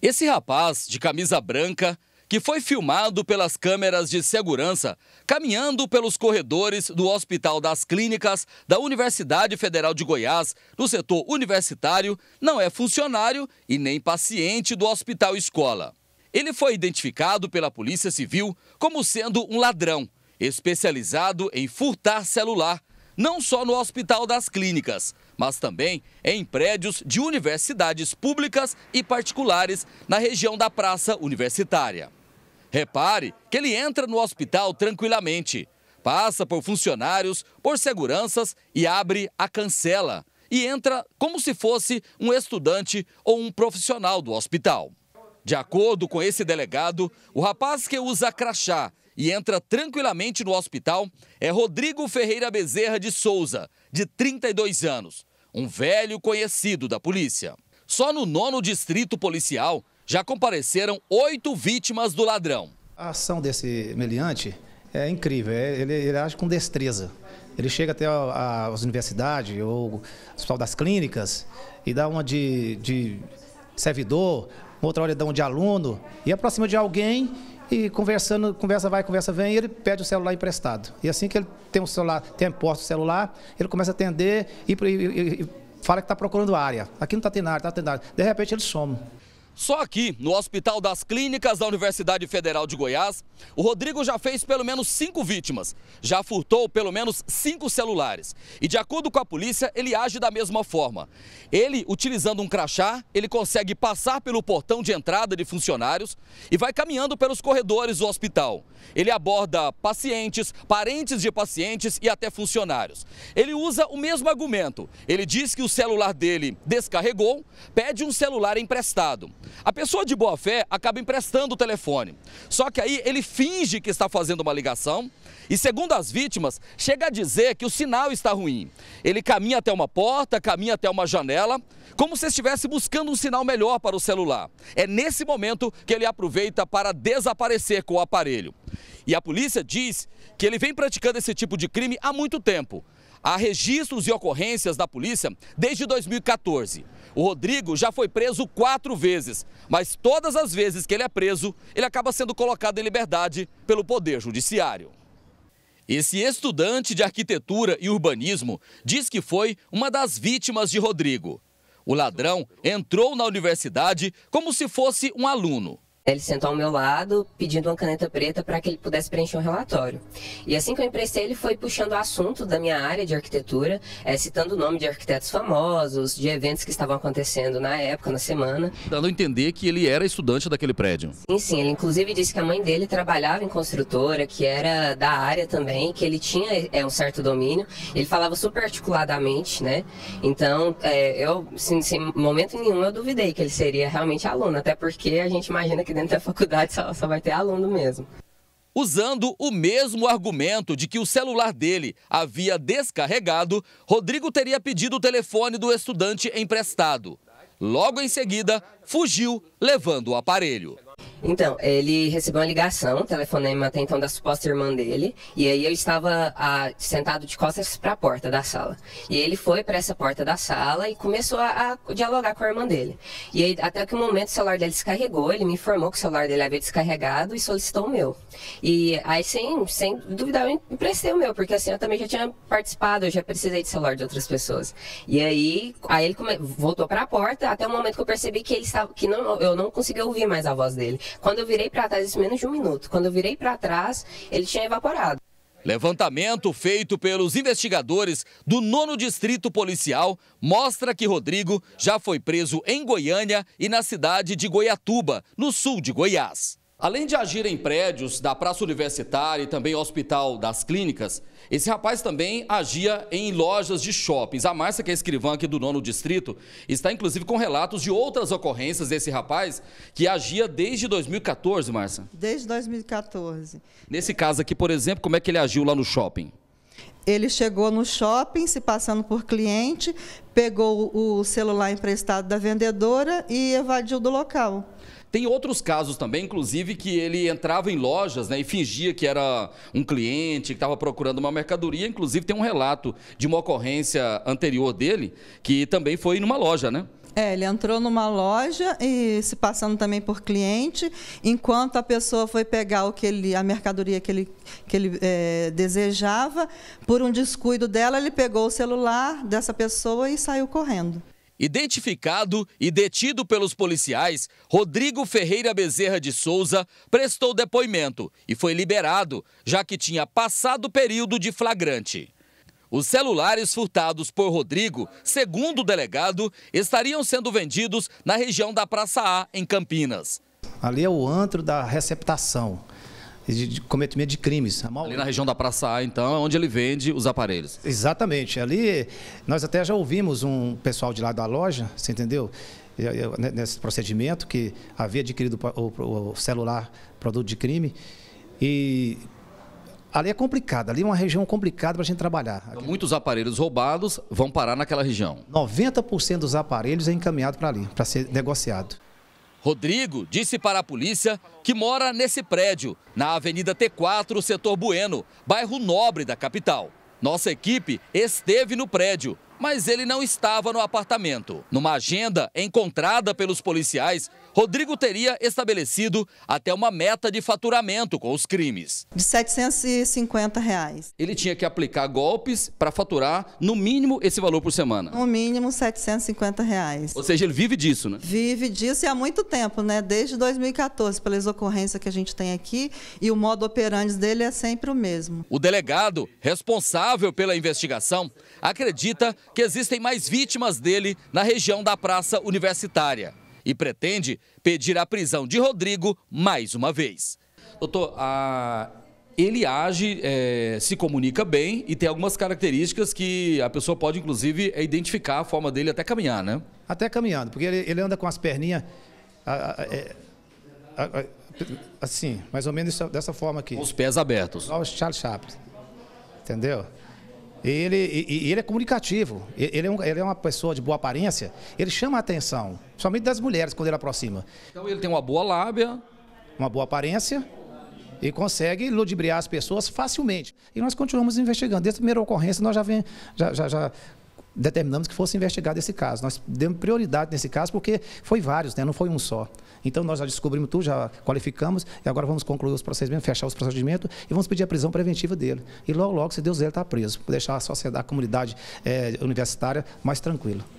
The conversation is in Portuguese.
Esse rapaz de camisa branca, que foi filmado pelas câmeras de segurança caminhando pelos corredores do Hospital das Clínicas da Universidade Federal de Goiás, no setor universitário, não é funcionário e nem paciente do Hospital Escola. Ele foi identificado pela Polícia Civil como sendo um ladrão, especializado em furtar celular, não só no Hospital das Clínicas, mas também em prédios de universidades públicas e particulares na região da Praça Universitária. Repare que ele entra no hospital tranquilamente, passa por funcionários, por seguranças e abre a cancela e entra como se fosse um estudante ou um profissional do hospital. De acordo com esse delegado, o rapaz que usa crachá e entra tranquilamente no hospital é Rodrigo Ferreira Bezerra de Souza, de 32 anos, um velho conhecido da polícia. Só no nono distrito policial já compareceram oito vítimas do ladrão. A ação desse meliante é incrível, é, ele, ele age com destreza. Ele chega até as universidades ou hospital das clínicas e dá uma de, de servidor, outra hora ele dá uma de aluno e aproxima de alguém e conversando, conversa vai, conversa vem, e ele pede o celular emprestado. E assim que ele tem o celular, tem posto o celular, ele começa a atender e, e, e fala que está procurando área. Aqui não está tendo área, está tendo área. De repente ele some. Só aqui, no Hospital das Clínicas da Universidade Federal de Goiás, o Rodrigo já fez pelo menos cinco vítimas, já furtou pelo menos cinco celulares. E de acordo com a polícia, ele age da mesma forma. Ele, utilizando um crachá, ele consegue passar pelo portão de entrada de funcionários e vai caminhando pelos corredores do hospital. Ele aborda pacientes, parentes de pacientes e até funcionários. Ele usa o mesmo argumento. Ele diz que o celular dele descarregou, pede um celular emprestado. A pessoa de boa fé acaba emprestando o telefone. Só que aí ele finge que está fazendo uma ligação e, segundo as vítimas, chega a dizer que o sinal está ruim. Ele caminha até uma porta, caminha até uma janela, como se estivesse buscando um sinal melhor para o celular. É nesse momento que ele aproveita para desaparecer com o aparelho. E a polícia diz que ele vem praticando esse tipo de crime há muito tempo. Há registros e ocorrências da polícia desde 2014. O Rodrigo já foi preso quatro vezes, mas todas as vezes que ele é preso, ele acaba sendo colocado em liberdade pelo Poder Judiciário. Esse estudante de arquitetura e urbanismo diz que foi uma das vítimas de Rodrigo. O ladrão entrou na universidade como se fosse um aluno é, ele sentou ao meu lado, pedindo uma caneta preta para que ele pudesse preencher um relatório. E assim que eu emprestei, ele foi puxando o assunto da minha área de arquitetura, é, citando o nome de arquitetos famosos, de eventos que estavam acontecendo na época, na semana. Dando a entender que ele era estudante daquele prédio. Sim, sim. Ele inclusive disse que a mãe dele trabalhava em construtora, que era da área também, que ele tinha é, um certo domínio. Ele falava super articuladamente, né? Então, é, eu, sem, sem momento nenhum, eu duvidei que ele seria realmente aluno, até porque a gente imagina que dentro da faculdade só, só vai ter aluno mesmo. Usando o mesmo argumento de que o celular dele havia descarregado, Rodrigo teria pedido o telefone do estudante emprestado. Logo em seguida, fugiu levando o aparelho. Então, ele recebeu uma ligação, telefonema até então da suposta irmã dele, e aí eu estava a, ah, sentado de costas para a porta da sala. E ele foi para essa porta da sala e começou a, a, dialogar com a irmã dele. E aí, até que um momento o celular dele descarregou, ele me informou que o celular dele havia descarregado e solicitou o meu. E aí, sem, sem duvidar, eu emprestei o meu, porque assim eu também já tinha participado, eu já precisei de celular de outras pessoas. E aí, aí ele come, voltou para a porta, até o momento que eu percebi que ele estava que não, eu não conseguia ouvir mais a voz dele. Quando eu virei para trás, isso menos de um minuto. Quando eu virei para trás, ele tinha evaporado. Levantamento feito pelos investigadores do nono distrito policial mostra que Rodrigo já foi preso em Goiânia e na cidade de Goiatuba, no sul de Goiás. Além de agir em prédios da Praça Universitária e também Hospital das Clínicas, esse rapaz também agia em lojas de shoppings. A Márcia, que é escrivã aqui do nono distrito, está inclusive com relatos de outras ocorrências desse rapaz que agia desde 2014, Márcia. Desde 2014. Nesse caso aqui, por exemplo, como é que ele agiu lá no shopping? Ele chegou no shopping, se passando por cliente, pegou o celular emprestado da vendedora e evadiu do local. Tem outros casos também, inclusive, que ele entrava em lojas né, e fingia que era um cliente, que estava procurando uma mercadoria. Inclusive, tem um relato de uma ocorrência anterior dele, que também foi numa loja, né? É, ele entrou numa loja e se passando também por cliente, enquanto a pessoa foi pegar o que ele, a mercadoria que ele, que ele é, desejava, por um descuido dela, ele pegou o celular dessa pessoa e saiu correndo. Identificado e detido pelos policiais, Rodrigo Ferreira Bezerra de Souza prestou depoimento e foi liberado, já que tinha passado o período de flagrante. Os celulares furtados por Rodrigo, segundo o delegado, estariam sendo vendidos na região da Praça A, em Campinas. Ali é o antro da receptação de, de cometimento de crimes. Ali na região da Praça A, então, é onde ele vende os aparelhos. Exatamente. Ali, nós até já ouvimos um pessoal de lá da loja, você entendeu? Nesse procedimento, que havia adquirido o, o celular produto de crime. E ali é complicado, ali é uma região complicada para a gente trabalhar. Então, muitos aparelhos roubados vão parar naquela região. 90% dos aparelhos é encaminhado para ali, para ser negociado. Rodrigo disse para a polícia que mora nesse prédio, na Avenida T4, setor Bueno, bairro nobre da capital. Nossa equipe esteve no prédio, mas ele não estava no apartamento. Numa agenda encontrada pelos policiais, Rodrigo teria estabelecido até uma meta de faturamento com os crimes. De 750 reais. Ele tinha que aplicar golpes para faturar, no mínimo, esse valor por semana. No mínimo, 750 reais. Ou seja, ele vive disso, né? Vive disso e há muito tempo, né? Desde 2014, pelas ocorrências que a gente tem aqui. E o modo operandi dele é sempre o mesmo. O delegado, responsável pela investigação, acredita que existem mais vítimas dele na região da Praça Universitária e pretende pedir a prisão de Rodrigo mais uma vez. Doutor, a... ele age, é, se comunica bem e tem algumas características que a pessoa pode, inclusive, é, identificar a forma dele até caminhar, né? Até caminhando, porque ele, ele anda com as perninhas. A, a, é, assim, mais ou menos dessa forma aqui. Com os pés abertos. Igual o Charles Chaplin, entendeu? Ele, ele, ele é comunicativo, ele é, um, ele é, uma pessoa de boa aparência, ele chama a atenção, principalmente das mulheres quando ele aproxima. Então ele tem uma boa lábia. Uma boa aparência e consegue ludibriar as pessoas facilmente. E nós continuamos investigando. Desde a primeira ocorrência, nós já, vem, já, já, já determinamos que fosse investigado esse caso. Nós demos prioridade nesse caso porque foi vários, né? não foi um só. Então nós já descobrimos tudo, já qualificamos e agora vamos concluir os procedimentos, fechar os procedimentos e vamos pedir a prisão preventiva dele. E logo, logo, se Deus ele está preso, para deixar a sociedade, a comunidade é, universitária mais tranquila.